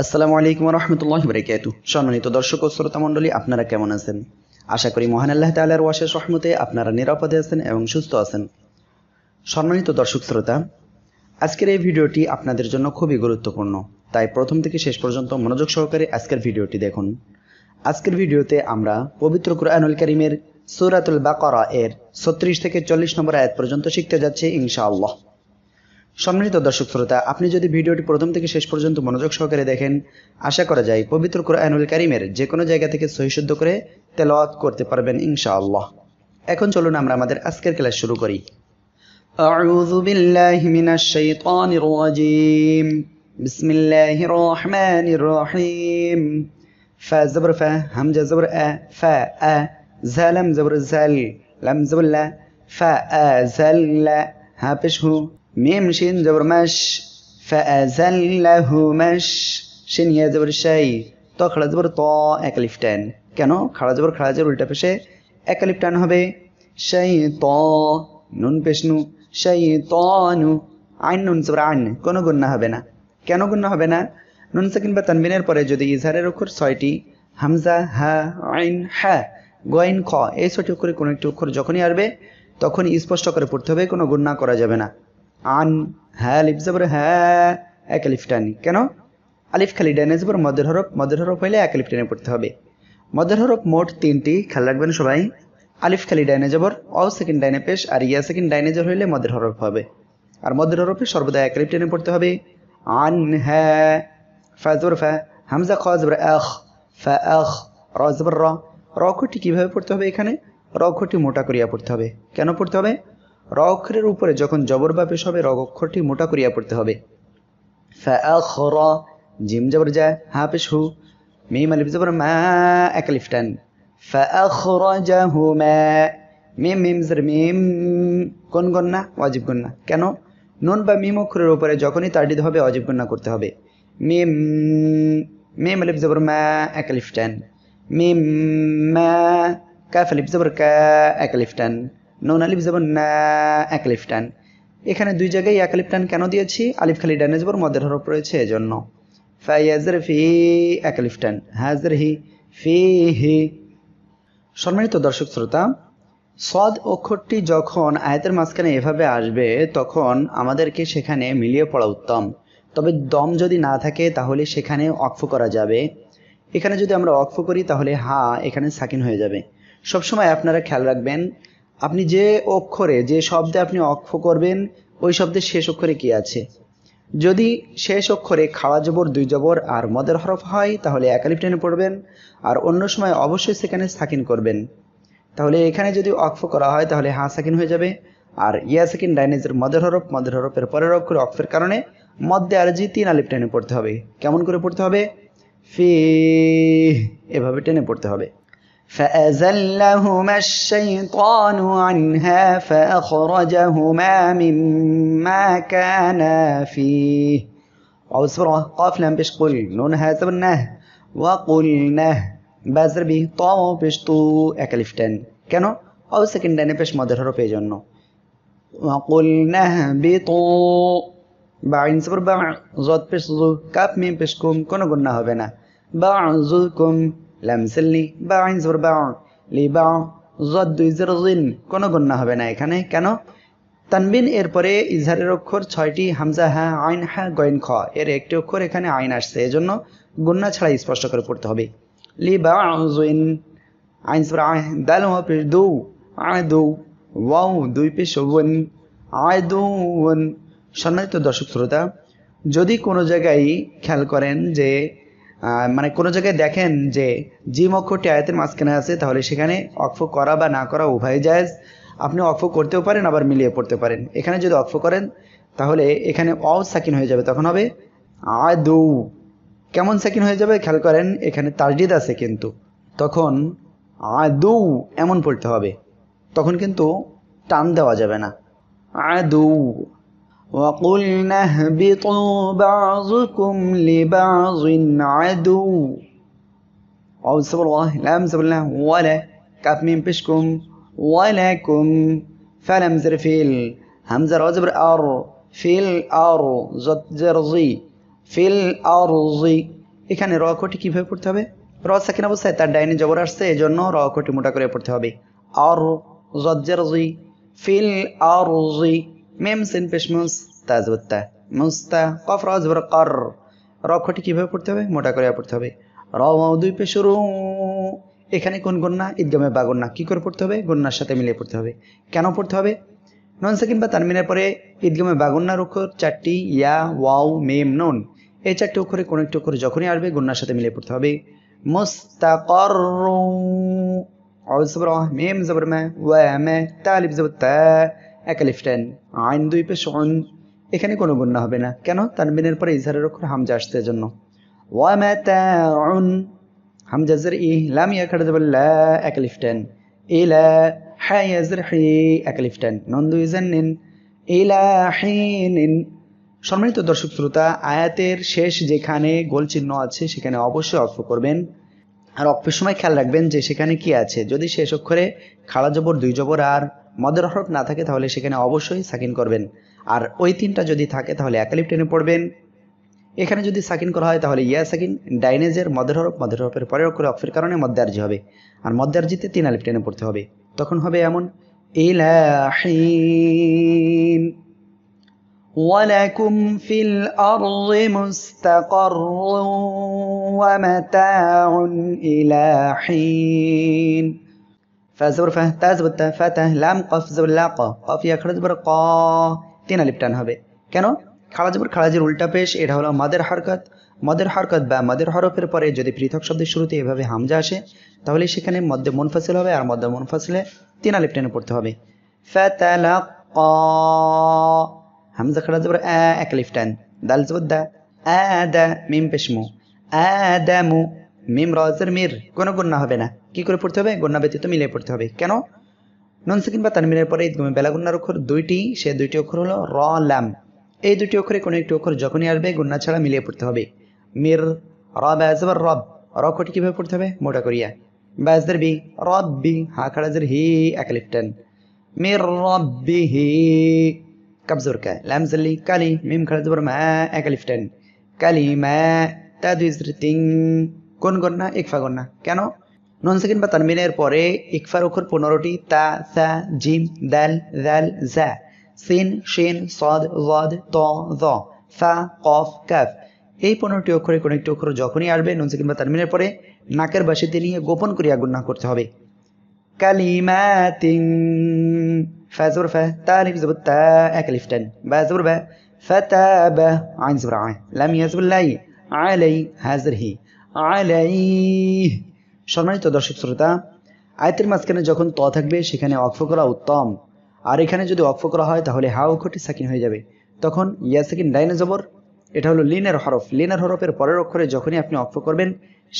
আসসালামু আলাইকুম রহমতুল্লাহ বরকাতু সম্মানিত দর্শক ও শ্রোতা মন্ডলী আপনারা কেমন আছেন আশা করি মহান আল্লাহ তাল্লাহর ওয়াশেষ সহমতে আপনারা নিরাপদে আছেন এবং সুস্থ আছেন সম্মানিত দর্শক শ্রোতা আজকের এই ভিডিওটি আপনাদের জন্য খুবই গুরুত্বপূর্ণ তাই প্রথম থেকে শেষ পর্যন্ত মনোযোগ সহকারে আজকের ভিডিওটি দেখুন আজকের ভিডিওতে আমরা পবিত্র কুরআনুল করিমের সুরাতুল বাকরা এর ছত্রিশ থেকে চল্লিশ নম্বর আয়াত পর্যন্ত শিখতে যাচ্ছি ইনশাআল্লাহ সম্মিলিত দর্শক শ্রোতা আপনি যদি ভিডিওটি প্রথম থেকে শেষ পর্যন্ত মনোযোগ সহকারে দেখেন আশা করা যায় পবিত্র কোরআনুল কারিমের যে কোনো জায়গা থেকে সহিশুদ্ধ করে তেলওয়াত করতে পারবেন আল্লাহ এখন চলুন আমরা আমাদের আজকের ক্লাস শুরু করি أعوذ بالله من الشيطان الرجيم بسم الله الرحمن الرحيم فا زبر فا همجة زبر أ فا أ زلم زبر زل لم زبر لا فا أ زل ها بشه ميم شين زبر مش فأزلهمش شين هي زبر الشاي তো খাড়া জবর ত একালিফ টান কেন খাড়া জবর খাড়া জবর উল্টা পেশে একালিফ টান হবে সেই ত নুন পেশনু সেই ত নু আইন নুন জবর আইন কোনো গুণা হবে না কেন গুণা হবে না নুন সাকিন বা তানবিনের পরে যদি ইজহারের অক্ষর ছয়টি হামজা হা আইন হা গইন খ এই ছয়টি অক্ষরে কোনো একটি অক্ষর যখনই আসবে তখন স্পষ্ট করে পড়তে হবে কোনো গুণা করা যাবে না আন হ্যাঁ আলিফ জবর হ্যাঁ এক আলিফ টানি কেন আলিফ খালি ডানে জবর মদের হরফ মদের হরফ হইলে এক আলিফ টানে পড়তে হবে মদের হরফ মোট তিনটি খেয়াল রাখবেন সবাই আলিফ খালি ডাইনে জবর অ সেকেন্ড ডাইনে পেশ আর ইয়া সেকেন্ড ডাইনে জবর হইলে মদের হরফ হবে আর মদের হরফে সর্বদা এক আলিফ টেনে পড়তে হবে আন হ্যাঁ ফা জবর ফা হামজা খ জবর আখ ফা আখ র জবর র রখটি কীভাবে পড়তে হবে এখানে রখটি মোটা করিয়া পড়তে হবে কেন পড়তে হবে র অক্ষরের উপরে যখন জবর বা পেশ হবে র অক্ষরটি মোটা করিয়া পড়তে হবে ফর জিম জবর যা হা পেশ হু মিম আলিফ জবর মা একালিফ টান ফখরজাহুমা মিম মিম জের মিম কোন গন্না ওয়াজিব গন্না কেন নুন বা মিম অক্ষরের উপরে যখনই তারডিদ হবে অজীব গণ্য করতে হবে মিম মিম আলিফ জবর মা এক আলিফ টান মিম মা কাফ আলিফ জবর কা এক টান নন আলিফ যেমন না এক আলিফ টান এখানে দুই জায়গায় এক আলিফ টান কেন দিয়েছি আলিফ খালি ডানে যাবার মদের হরফ রয়েছে এজন্য ফাইয়াজের ফি এক হাজের হি ফি হি সম্মানিত দর্শক শ্রোতা সদ অক্ষরটি যখন আয়াতের মাঝখানে এভাবে আসবে তখন আমাদেরকে সেখানে মিলিয়ে পড়া উত্তম তবে দম যদি না থাকে তাহলে সেখানে অক্ফ করা যাবে এখানে যদি আমরা অক্ফ করি তাহলে হা এখানে সাকিন হয়ে যাবে সবসময় আপনারা খেয়াল রাখবেন আপনি যে অক্ষরে যে শব্দে আপনি অক্ষ করবেন ওই শব্দের শেষ অক্ষরে কি আছে যদি শেষ অক্ষরে খাওয়া জবর দুই জবর আর মদের হরফ হয় তাহলে একালিপ টেনে পড়বেন আর অন্য সময় অবশ্যই সেখানে সাকিন করবেন তাহলে এখানে যদি অক্ফ করা হয় তাহলে হা সাকিন হয়ে যাবে আর ইয়া সাকিন ডাইনেজের মদের হরফ মদের হরফের পরের অক্ষরে অক্ফের কারণে মধ্যে আরজি তিন আলিপ টেনে পড়তে হবে কেমন করে পড়তে হবে ফি এভাবে টেনে পড়তে হবে فأزلهما الشيطان عنها فأخرجهما مما كانا فيه واو سورة قاف لم بشقل قل نون هذا وقلنه بازر به طاو بيش اكلفتن كانوا او سكن سكندن بش مدر هرو بيجنو وقلنه بطو بعين سبر بعض بيش زو كاف مين بشكم كنو كونو قلنا هبنا بعضكم ল্যামসেল বা আইন জোর বা লি বা জদ দুই জের জিন কোনো গণ্য হবে না এখানে কেন তানবিন এরপরে ইজহারের অক্ষর ছয়টি হামজা হ্যাঁ আইন হ্যাঁ গয়েন খ এর একটি অক্ষর এখানে আইন আসছে এজন্য গণ্য ছাড়া স্পষ্ট করে পড়তে হবে লি বা জুইন আইন সুরা আহ দাল পিস দু আয় দু ওয়াও দুই পিস ওয়েন আয় দু ওয়েন সম্মানিত দর্শক শ্রোতা যদি কোনো জায়গায় খেয়াল করেন যে মানে কোনো জায়গায় দেখেন যে জিম অক্ষরটি আয়াতের মাঝখানে আছে তাহলে সেখানে অক্ষ করা বা না করা উভয় জায়জ আপনি অক্ষ করতেও পারেন আবার মিলিয়ে পড়তে পারেন এখানে যদি অক্ষ করেন তাহলে এখানে অ সাকিন হয়ে যাবে তখন হবে আদৌ কেমন সাকিন হয়ে যাবে খেয়াল করেন এখানে তারজিদ আছে কিন্তু তখন আদৌ এমন পড়তে হবে তখন কিন্তু টান দেওয়া যাবে না আদৌ وقلنا اهبطوا بعضكم لبعض عدو واو صبر الله لا صبر الله ولا كاف مين بشكم ولكم فلا زر فيل همزة رو زبر ار في الارض زر জি ফিল আরজি এখানে র অক্ষরটি কিভাবে পড়তে হবে র সাকিন অবস্থায় তার ডাইনে জবর আসছে جنو র অক্ষরটি موتا করে পড়তে হবে أر زد زرزي في আরজি মেম সিন পেশমুস তাজবত্তা মুস্তা কফ রজ কর রক্ষটি কীভাবে পড়তে হবে মোটা করে পড়তে হবে র দুই রু এখানে কোন গন্না ঈদগামে বা গন্না কী করে পড়তে হবে গন্নার সাথে মিলিয়ে পড়তে হবে কেন পড়তে হবে নন সেকেন্ড বা তানমিনের পরে ঈদগামে বা গন্যার অক্ষর চারটি ইয়া ওয়াও মেম নন এই চারটি অক্ষরে কোনো একটি অক্ষর যখনই আসবে গন্নার সাথে মিলিয়ে পড়তে হবে মুস্তাকর মেম জবর ম্যা ওয়া মে তালিব জবর তা একালিফ আইন দুই পেশ অন এখানে কোনো গুণা হবে না কেন তানবিনের পরে ইজহারের অক্ষর হামজা আসতে জন্য ওয়ামাতাউন হামজাজের ই লাম ইয়া খাড়া দেবে লা এ টেন হ্যাঁ ইয়াজের হি একালিফ টেন নন্দু ইজান নিন এ ইলা নিন সম্মানিত দর্শক শ্রোতা আয়াতের শেষ যেখানে গোল চিহ্ন আছে সেখানে অবশ্যই অর্থ করবেন আর অক্ষের সময় খেয়াল রাখবেন যে সেখানে কি আছে যদি শেষ অক্ষরে খাড়া জবর দুই জবর আর মদের হরফ না থাকে তাহলে সেখানে অবশ্যই সাকিন করবেন আর ওই তিনটা যদি থাকে তাহলে একালিপ টেনে পড়বেন এখানে যদি সাকিন করা হয় তাহলে ইয়া সাকিন ডাইনেজের মদের হরফ মদের হরফের পরের অক্ষরে অক্ষের কারণে মদ্যার্জি হবে আর মদ্যার্জিতে তিন আলিপ টেনে পড়তে হবে তখন হবে এমন ইলাহিন ওয়ালাকুম ফিল আরদি মুস্তাকাররুন ওয়া মাতাউন ইলাহিন ফ্যাজবর ফ্যা তাজবর তা ফ্যাতা লাম কফ জবর কফ ইয়া খরচ ক তিন আলিপ টান হবে কেন খাড়াজবর খাড়াজের উল্টা পেশ এটা হলো মাদের হরকত মদের হরকত বা মাদের হরফের পরে যদি পৃথক শব্দের শুরুতে এভাবে হামজা আসে তাহলে সেখানে মধ্যে মুনফাসিল হবে আর মধ্যে মুনফাসিলে তিন আলিপ টেনে পড়তে হবে ফ্যাতালা ক হামজা খাড়া জবর এক আলিপ টান দাল জবর দা আদা মিম পেশমু আদামু মিম রাজের মির কোনো গণ্য হবে না কি করে পড়তে হবে গণ্য ব্যতীত মিলে পড়তে হবে কেন নন বা তানমিনের পরে ঈদগমে বেলাগুন্নার অক্ষর দুইটি সে দুইটি অক্ষর হলো র ল্যাম এই দুটি অক্ষরে কোনো একটি অক্ষর যখনই আসবে গুন্না ছাড়া মিলিয়ে পড়তে হবে মির র ব্যাজবার রব র রকটি কীভাবে পড়তে হবে মোটা করিয়া ব্যাজদের বি রব বি হা খাড়াজের হি এক মির রব বি হি কে কা জলি কালি মিম খাড়াজবর ম্যা এক লিপটেন কালি ম্যা তা দুই তিন কোন গন্না ইকফা গন্না কেন নন সেকেন্ড বা তানমিনের পরে ইকফার অক্ষর পনেরোটি তা সা জিম দ্যাল দ্যাল জ্যা সিন সেন সদ ওয়াদ ত জ সা কফ ক্যাফ এই পনেরোটি অক্ষরে কোনো একটি অক্ষর যখনই আসবে নন সেকেন্ড বা তানমিনের পরে নাকের বাসিতে নিয়ে গোপন করিয়া গুন্না করতে হবে কালিমাতিং ফা ফা তা জবর তা এক লিফ টান বা ফাতাবা আইন জবর আয় লাম ইয়াজবুল্লাহি আলাই হাজরহি আলাইহ সম্মানিত দর্শক শ্রোতা আয়তের মাঝখানে যখন ত থাকবে সেখানে অক্ষ করা উত্তম আর এখানে যদি অক্ষ করা হয় তাহলে হা অক্ষরটি সাকিন হয়ে যাবে তখন ইয়া সাকিন লাইনে জবর এটা হলো লিনের হরফ লিনের হরফের পরের অক্ষরে যখনই আপনি অক্ষ করবেন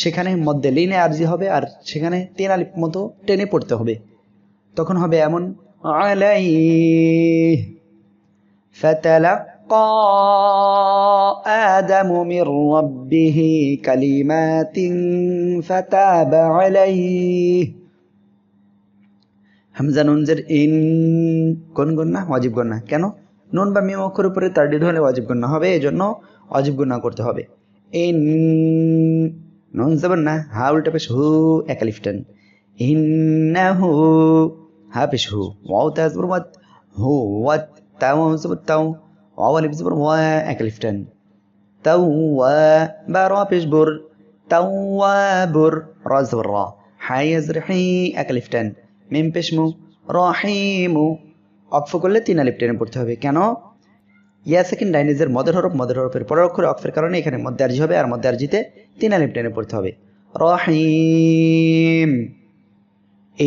সেখানে মধ্যে লিনে আরজি হবে আর সেখানে তেন আলিপ মতো টেনে পড়তে হবে তখন হবে এমন আলাই ফাতালাক استسقى آدم من ربه كلمات فتاب عليه হামজা নুনজের ইন কোন গন্না অজীব গন্না কেন নুন বা মিম অক্ষর উপরে তার ডিড হলে অজীব গন্না হবে এই জন্য অজীব গন্না করতে হবে ইন নুন যাবেন না হা উল্টা পেশ হু একালিফটেন হু হা পেশ হু ওয়াও তাজবুর ওয়াত হু ওয়াত তাও তাও واو اللي بيصبر هو أكلف تن تواب را بيش بر توابر را زبر را حيز رحي اكلفتن ميم بيشمو بشمو رحيمو অক্ফ করলে তিন আলিপ টেনে পড়তে হবে কেন ইয়া সেকেন্ড ডাইনিজের মদের হরফ মদের হরফের পরের অক্ষরে অক্ফের কারণে এখানে মধ্যে আর্জি হবে আর মধ্যে আর্জিতে তিন আলিপ টেনে পড়তে হবে রহিম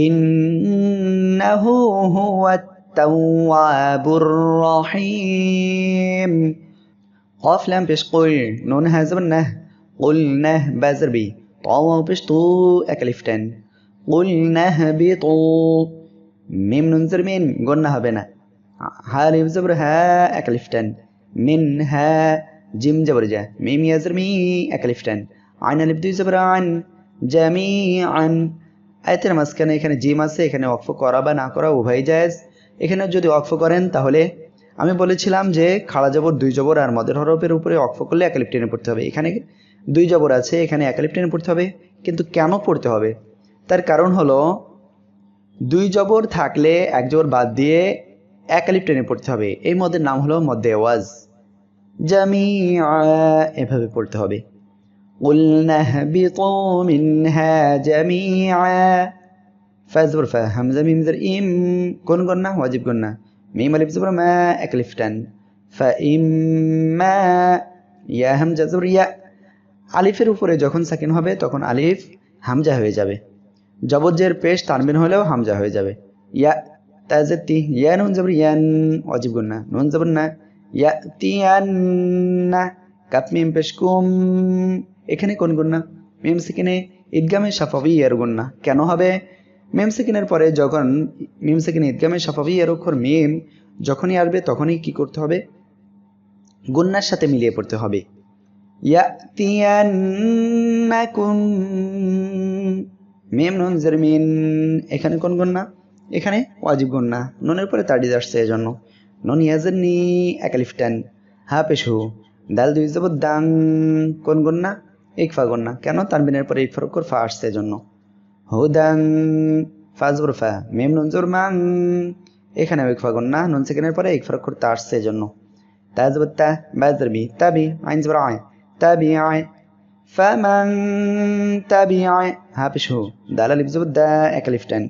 ইন্নাহু হুয়াত তাওয়াবুর রহিম قاف لام پیش قل نون هزب نه قل نه بزر بی طاو پیش تو اکلیفتن قل نه بی تو میم نون زر مین گنه হবে না হারিফ জবর হা একলিফটান মিন হা জিম জবর জা মিম ইয়াজর মি একলিফটান আইন আলিফ দুই জবর আন জামি আন আয়তের মাঝখানে এখানে জিম আছে এখানে অক্ফ করা বা না করা উভয় জায়েজ এখানে যদি অক্ফ করেন তাহলে আমি বলেছিলাম যে খাড়া জবর দুই জবর আর মদের হরফের উপরে অক্ফ করলে একালিপ টেনে পড়তে হবে এখানে দুই জবর আছে এখানে একালিপ টেনে পড়তে হবে কিন্তু কেন পড়তে হবে তার কারণ হলো দুই জবর থাকলে এক জবর বাদ দিয়ে একালিপ টেনে পড়তে হবে এই মদের নাম হলো মদ্দে ওয়াজ জামি এভাবে পড়তে হবে قلنا اهبطوا منها جميعا فاء زبر فاء همزة ইম কোন إم كون قلنا মিম আলিফ ميم মা একলিফ ما ফা ইম মা ইয়া হামজা জবর ইয়া আলিফের উপরে যখন সাকিন হবে তখন আলিফ হামজা হয়ে যাবে জবজ্জের পেশ তানবিন হলেও হামজা হয়ে যাবে ইয়া তাজের তি ইয়া নুন জবর ইয়ান অজিব গুন্না নুন জবর না ইয়া তিয়ান না কাপ মিম পেশ কুম এখানে কোন গুন্না মিম সাকিনে ইদগামে সাফাবি ইয়ার গুন্না কেন হবে মেম সেকেন্ডের পরে যখন মিম সেকেন্ড ইদগামের সাফাফি এর অক্ষর মেম যখনই আসবে তখনই কি করতে হবে গুন্নার সাথে মিলিয়ে পড়তে হবে মেম নুন জেরমিন এখানে কোন গন্না এখানে ওয়াজিব গন্না নুনের পরে তার আসছে এজন্য নুন ইয়াজের নি একালিফটান হা পেশু দাল দুই যাব দাং কোন গন্না ইকফা গন্না কেন তানবিনের পরে ইকফার অক্ষর ফা আসছে এজন্য হুদান ফাজবর ফা মেম নুনজুর মান এখানে ইকফা না নুন সেকেন্ডের পরে ইকফার অক্ষর তা আসছে এজন্য তাজবর তা বি তাবি আইন আয় তাবি আয় فمن تبع هابش هو دال الف زبر دا اكلف تن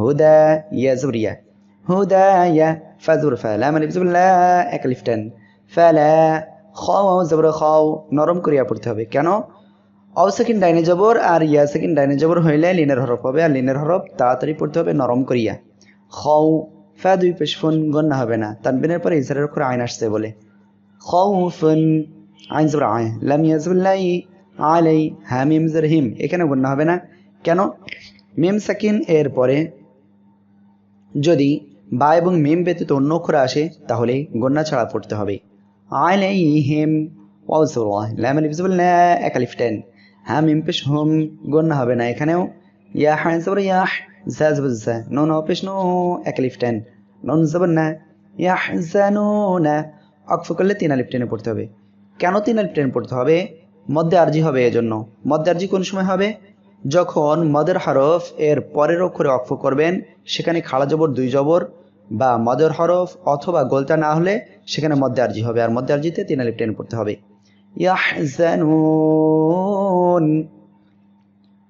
هدى يا زبريا هدى يا فزبر فلا من زبر لا اكلف تن فلا খাও নরম করিয়া পড়তে হবে কেন অ সেকেন্ড ডাইনে জবর আর ইয়া সেকেন্ড ডাইনে জবর হইলে লিনের হরফ হবে আর লিনের হরফ তাড়াতাড়ি পড়তে হবে নরম করিয়া খাও ফা দুই পেশফুন গণ্য হবে না তানবিনের পরে ইসারের অক্ষরে আইন আসছে বলে খৌফুন আইন জবর আয় লাম ইয়াজবুল্লাই আলাই হ্যাঁ মিম জের হিম এখানে গণ্য হবে না কেন মিম সাকিন এর পরে যদি বা এবং মিম ব্যতীত অন্য অক্ষর আসে তাহলে গণ্যা ছাড়া পড়তে হবে আলাই হিম ওয়াউসুল্লাহ লাম আলিফজুল্লাহ একালিফ টেন হ্যাম ইমপেশ হোম গণ্য হবে না এখানেও ইয়া হা ইনসাবর ইয়া জাজবুজা নুন অপেশ নো একলিফ টেন নুন জবর না ইয়া জানুনা অক্ফ করলে তিন আলিফ টেনে পড়তে হবে কেন তিন আলিফ পড়তে হবে মধ্যে আর্জি হবে এজন্য মধ্যে আর্জি কোন সময় হবে যখন মদের হরফ এর পরের অক্ষরে অক্ফ করবেন সেখানে খাড়া জবর দুই জবর বা মদের হরফ অথবা গোলতা না হলে সেখানে মধ্যে আর্জি হবে আর মধ্যে আর্জিতে তিন আলিফ পড়তে হবে ইয়াহ يعلمون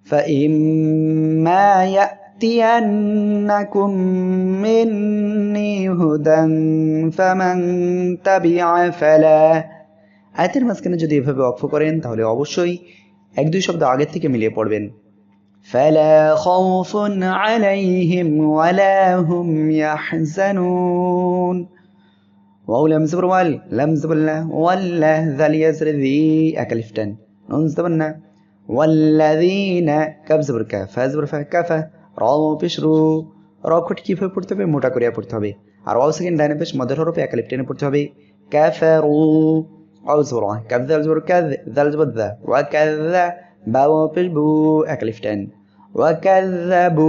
فإما يأتينكم مني هدى فمن تبع فلا আয়াতের মাঝখানে যদি في অক্ষ করেন তাহলে অবশ্যই شوي দুই শব্দ আগের থেকে মিলিয়ে فلا خوف عليهم ولا هم يحزنون واو لمز برمال لمز ولا ذا ليزر ذي أكلفتن انصبنا والذين كاف زبر كاف ফা জবর ফা কাফা র পেশ রু র কট কীভাবে পড়তে হবে মোটা করিয়া পড়তে হবে আর ওয়াও সেকেন্ড ডাইনে পেশ মধ্যের হরফে একা লেফটেনে পড়তে হবে কাফারু ওয়াও জবর কাফ দাল জবর কাজ দাল জবর দা ওয়া কাযা বা ওয়াও পেশ বু একা লেফটেন ওয়া কাযাবু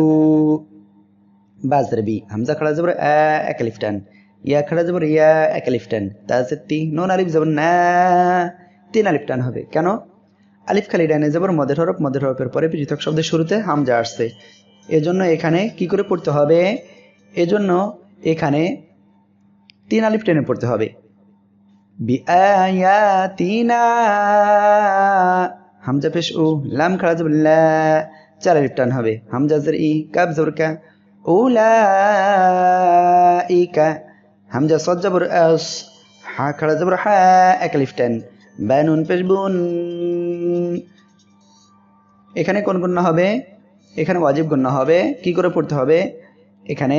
বাজরবি হামজা খড়া জবর আ একা লেফটেন ইয়া খড়া জবর ইয়া একা লেফটেন তাজতি নুন আলিফ জবর না তিন আলিফ হবে কেন আলিফ খালি ডাইনে যাবার মদের হরফ মদের হরফের পরে পৃথক শব্দের শুরুতে হামজা আসছে এজন্য এখানে কি করে পড়তে হবে এজন্য এখানে তিন আলিফ টেনে পড়তে হবে হামজা পেশ উ লাম খাড়া যাব চার আলিফ টান হবে হামজা জের ই কাব জোর কা উলা ইকা হামজা সজ জবর হা খাড়া হা এক আলিফ টেন বানুন পেশ বুন এখানে কোন গণ্য হবে এখানে অজীব গণ্য হবে কি করে পড়তে হবে এখানে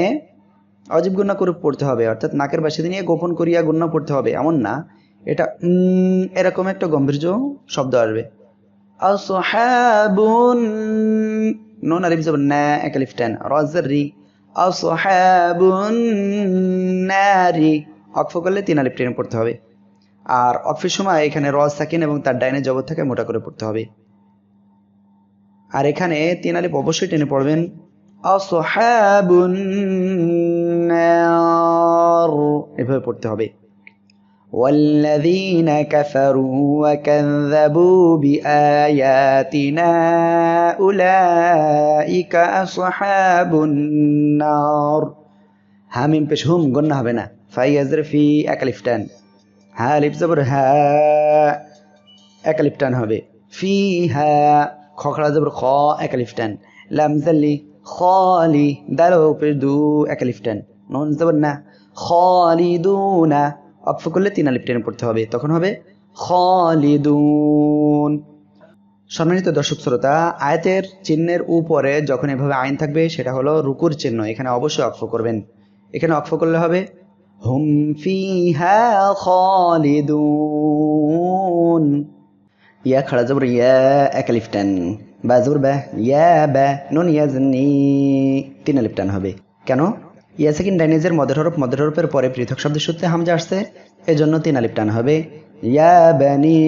অজীব গণ্য করে পড়তে হবে অর্থাৎ নাকের বাসিতে নিয়ে গোপন করিয়া গণ্য পড়তে হবে এমন না এটা এরকম একটা গম্ভীর্য শব্দ আসবে আলিফ রি করলে তিন পড়তে হবে আর অফিস সময় এখানে রজ থাকেন এবং তার ডাইনে জগৎ থাকে মোটা করে পড়তে হবে আর এখানে তিন আলিপ অবশ্যই টেনে পড়বেন এভাবে পড়তে হবে والذين كفروا وكذبوا بآياتنا أولئك أصحاب النار হামিম পেশ হুম গণ্য হবে না ফাই আজরে ফি একালিফটান হা লিপ জবর হবে ফি হা খখড়া জবর খ একালিফটান লাম জাল্লি খলি দাল পেশ দু একালিফটান নুন জবর না না অপ করলে তিন আলিফ পড়তে হবে তখন হবে খলিদুন সম্মানিত দর্শক শ্রোতা আয়াতের চিহ্নের উপরে যখন এভাবে আইন থাকবে সেটা হলো রুকুর চিহ্ন এখানে অবশ্যই অক্ষ করবেন এখানে অক্ষ করলে হবে হুম হ্যা খালিদুন يا خرا زبر يا أكلف تن বা জোর ব্যা ইয়া ব্যা নুন ইয়াজনি তিন আলিপ টান হবে কেন ইয়া সেকেন্ড ডাইনেজের মদের হরফ মদের হরফের পরে পৃথক শব্দের সূত্রে হামজা আসছে এজন্য তিন আলিপ টান হবে ইয়া ব্যানি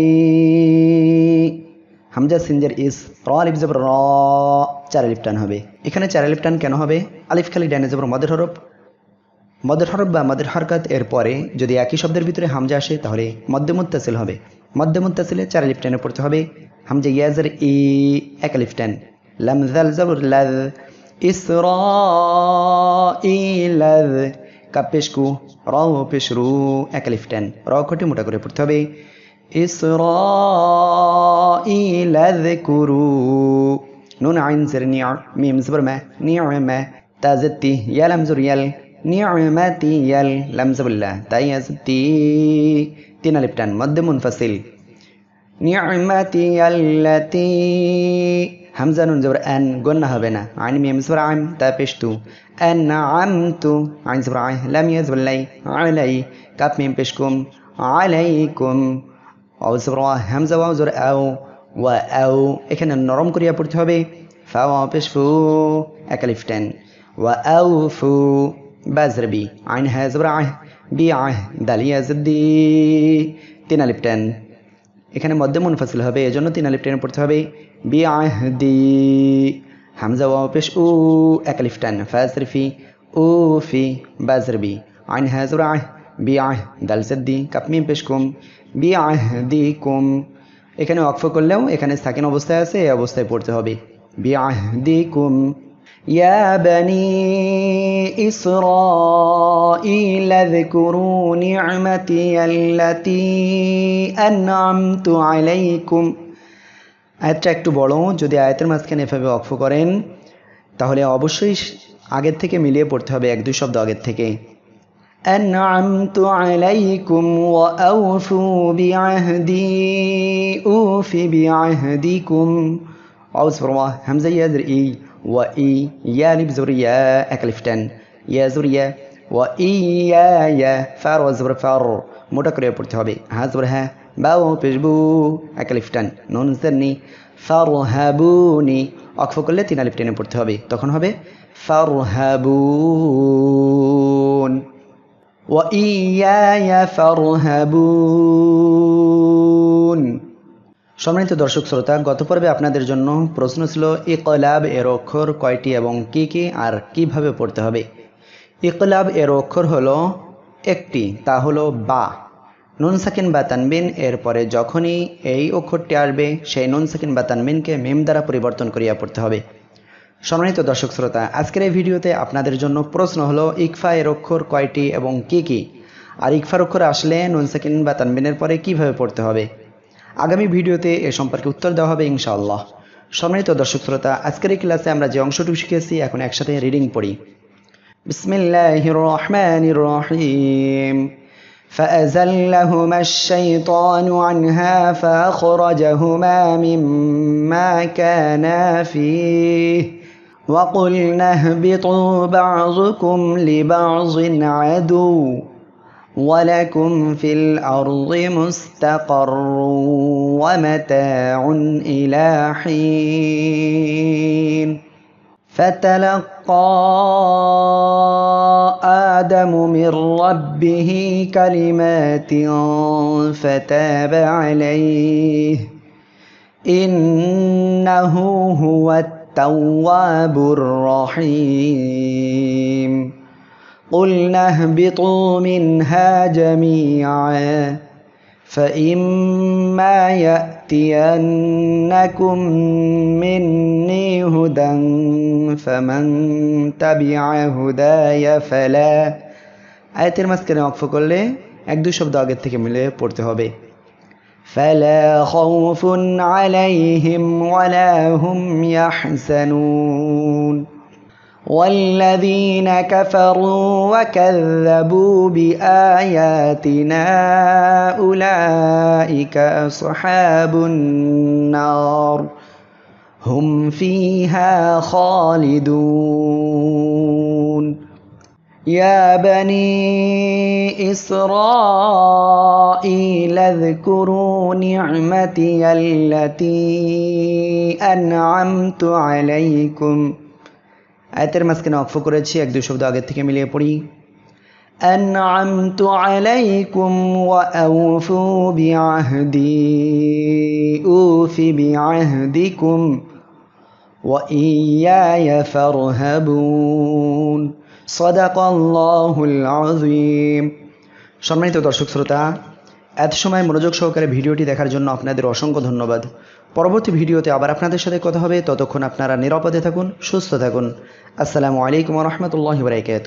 হামজা সিনজের ইস র আলিফ জবর র চার আলিপ টান হবে এখানে চার আলিপ টান কেন হবে আলিফ খালি ডাইনেজের মদের হরফ মদের হরফ বা মদের হরকত এর পরে যদি একই শব্দের ভিতরে হামজা আসে তাহলে মধ্যে মুত্তাসিল হবে মধ্যে মুত্তাসিলে চার লিফটেনে পড়তে হবে হামজা ইয়াজের ই এক লিফটেন লাম জাল জাবর লাজ ইসরাইলাজ কাপেশকু র পেশরু এক লিফটেন র খটি মোটা করে পড়তে হবে ইসরাইলাজ কুরু নুন আইন সের নিয়া মিম জবর মা নিয়া ম্যা তাজতি ইয়াল আমজুর ইয়াল নিয়মাতি ইয়াল লামজাবুল্লাহ তাই আছে তি তিন আলিফ টান মধ্যে মুনফাসিল নিয়মাতি আল্লাতি হামজা নুন জবর আন গণ্য হবে না আইন মিয়াম জবর আম তা পেশতু আন আম তু আইন জবর আই লাম ইয়া জবর লাই আলাই কাপ মিয়াম পেশকুম আলাইকুম আও জবর ওয়া হামজা ওয়া জবর আও ওয়া আও এখানে নরম করিয়া পড়তে হবে ফাও পেশফু একালিফটেন টেন ওয়া আউ ফু বি আইন হ্যাজ আহ বি আহ দালিয়া জদ্দি তিন আলিফ টেন এখানে মধ্যে মুনফাসিল হবে এজন্য তিন আলিফ টেন পড়তে হবে বি আহ দি হামজা ওয়া পেশ উ এক আলিফ টেন উ ফি বি আইন হ্যাজ আহ বি আহ দাল জদ্দি কাপমি পেশ কুম বি আহ দি কুম এখানে অক্ফ করলেও এখানে সাকিন অবস্থায় আছে এই অবস্থায় পড়তে হবে বি আহ দি কুম يا بني إسرائيل اذكروا نعمتي التي أنعمت عليكم আয়াতটা একটু বড় যদি আয়াতের মাঝখানে এভাবে অক্ষ করেন তাহলে অবশ্যই আগের থেকে মিলিয়ে পড়তে হবে এক দুই শব্দ আগের থেকে হামজাইয়াজ ই وإي يا لبزر يا أكلفتن يا زر يا وإيا يا فار وزبر فار মোটা করে পড়তে হবে হাজবর হ্যাঁ বাউ পেশবু এক লিফটান নুন সারনি ফার হ্যাবুনি অক্ষ করলে তিন আলিফ টেনে পড়তে হবে তখন হবে ফার হ্যাবুন وإياي فارهبون সম্মানিত দর্শক শ্রোতা গত পর্বে আপনাদের জন্য প্রশ্ন ছিল ইকলাব এর অক্ষর কয়টি এবং কি কি আর কিভাবে পড়তে হবে ইকলাব এর অক্ষর হলো একটি তা হলো বা নুন সাকিন বা তানবিন পরে যখনই এই অক্ষরটি আসবে সেই নুন সাকিন বা তানবিনকে মেম দ্বারা পরিবর্তন করিয়া পড়তে হবে সম্মানিত দর্শক শ্রোতা আজকের এই ভিডিওতে আপনাদের জন্য প্রশ্ন হলো ইকফা এর অক্ষর কয়টি এবং কি কি আর ইকফার অক্ষর আসলে নুন সাকিন বা তানবিনের পরে কিভাবে পড়তে হবে আগামী ভিডিওতে এ সম্পর্কে উত্তর দেওয়া হবে ইনশাআল্লাহ সম্মানিত দর্শক শ্রোতা আজকের এই ক্লাসে আমরা যে অংশটুকু শিখেছি এখন একসাথে রিডিং পড়ি বিসমিল্লাহির রহমানির রহিম فأزلهما الشيطان عنها فأخرجهما مما كانا فيه وقلنا اهبطوا بعضكم لبعض عدو ولكم في الأرض مستقر ومتاع إلى حين فتلقى آدم من ربه كلمات فتاب عليه إنه هو التواب الرحيم قلنا اهبطوا منها جميعا فإما يأتينكم مني هدى فمن تبع هداي فلا আয়াতের মাঝখানে অক্ষ করলে এক দুই শব্দ আগের থেকে মিলে পড়তে হবে فلا خوف عليهم ولا هم يحزنون والذين كفروا وكذبوا بآياتنا أولئك أصحاب النار هم فيها خالدون يا بني إسرائيل اذكروا نعمتي التي أنعمت عليكم ۖ আয়াতের মাঝখানে অক্ফ করেছি এক দুই শব্দ আগের থেকে মিলিয়ে পড়ি أنعمت عليكم وأوفوا بعهدي أوف بعهدكم وإياي فارهبون صدق الله العظيم সম্মানিত দর্শক শ্রোতা এত সময় মনোযোগ সহকারে ভিডিওটি দেখার জন্য আপনাদের অসংখ্য ধন্যবাদ পরবর্তী ভিডিওতে আবার আপনাদের সাথে কথা হবে ততক্ষণ আপনারা নিরাপদে থাকুন সুস্থ থাকুন আসসালামু আলাইকুম রহমতুল্লাহ বরাইকাত